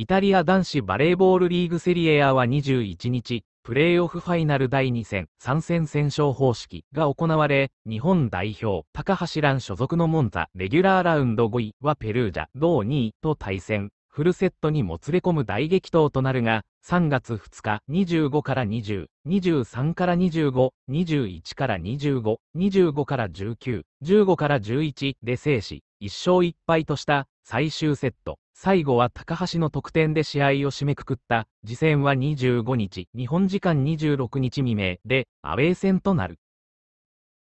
イタリア男子バレーボールリーグセリエ A は21日、プレーオフファイナル第2戦、3戦戦勝方式が行われ、日本代表、高橋蘭所属のモンザ、レギュラーラウンド5位はペルージャ、同2位と対戦、フルセットにもつれ込む大激闘となるが、3月2日、25から20、23から25、21から25、25から19、15から11で制し、1勝1敗とした最終セット。最後は高橋の得点で試合を締めくくった、次戦は25日、日本時間26日未明でアウェー戦となる。